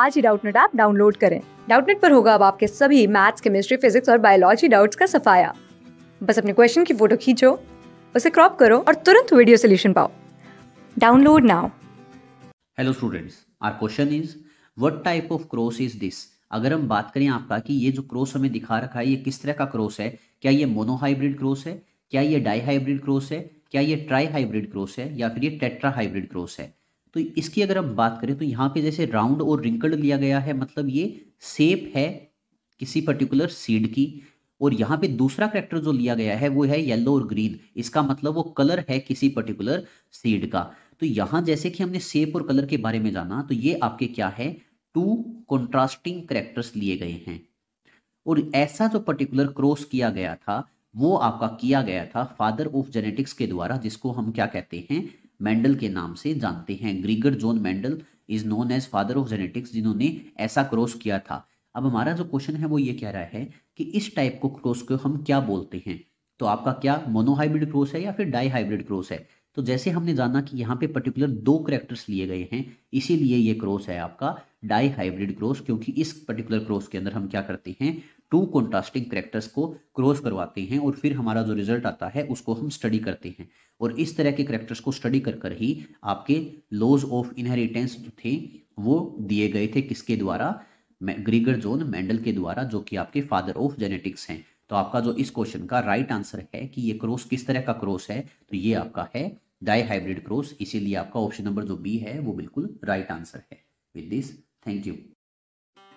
आज ही Doubtnut app download करें डाउटनेट पर होगा अब आपके सभी मैथ्स केमिस्ट्री फिजिक्स और बायोलॉजी डाउट्स का सफाया बस अपने क्वेश्चन की फोटो खींचो उसे क्रॉप करो और तुरंत वीडियो सोल्यूशन पाओ download now hello students our question is what type of cross is this अगर हम बात करें आपका कि ये जो क्रॉस हमें दिखा रखा है ये किस तरह का क्रॉस है क्या ये मोनोहाइब्रिड क्रॉस है क्या ये डाई हाइब्रिड क्रॉस है क्या ये ट्राई हाइब्रिड क्रॉस है या फिर ये टेट्रा हाइब्रिड क्रॉस है तो इसकी अगर हम बात करें तो यहाँ पे जैसे राउंड और रिंकल्ड लिया गया है मतलब ये सेप है किसी पर्टिकुलर सीड की और यहाँ पे दूसरा करेक्टर जो लिया गया है वो है येलो और ग्रीन इसका मतलब वो कलर है किसी पर्टिकुलर सीड का तो यहाँ जैसे कि हमने सेप और कलर के बारे में जाना तो ये आपके क्या है टू कॉन्ट्रास्टिंग करेक्टर्स लिए गए हैं और ऐसा जो पर्टिकुलर क्रॉस किया गया था वो आपका किया गया था फादर ऑफ जेनेटिक्स के द्वारा जिसको हम क्या कहते हैं मेंडल के नाम से जानते हैं Gregor Johann Mendel is known as father of genetics जिन्होंने ऐसा क्रॉस किया था अब हमारा जो क्वेश्चन है वो ये कह रहा है कि इस टाइप को क्रॉस को हम क्या बोलते हैं तो आपका क्या मोनोहाइब्रिड क्रॉस है या फिर डाई हाइब्रिड क्रॉस है तो जैसे हमने जाना कि यहाँ पे पर्टिकुलर दो करेक्टर्स लिए गए हैं इसीलिए ये क्रॉस है आपका डाई हाइब्रिड क्रॉस क्योंकि इस पर्टिकुलर क्रॉस के अंदर हम क्या करते हैं टू कॉन्ट्रास्टिंग करेक्टर्स को क्रॉस करवाते हैं और फिर हमारा जो रिजल्ट आता है उसको हम स्टडी करते हैं और इस तरह के करेक्टर्स को स्टडी कर कर ही आपके लॉज ऑफ इनहेरिटेंस जो थे वो दिए गए थे किसके द्वारा ग्रीगर जोन मेंडल के द्वारा जो कि आपके फादर ऑफ जेनेटिक्स हैं तो आपका जो इस क्वेश्चन का राइट आंसर है कि ये क्रॉस किस तरह का क्रॉस है तो ये आपका है डाई हाइब्रिड क्रॉस इसीलिए आपका ऑप्शन नंबर जो बी है वो बिल्कुल राइट आंसर है विद दिस थैंक यू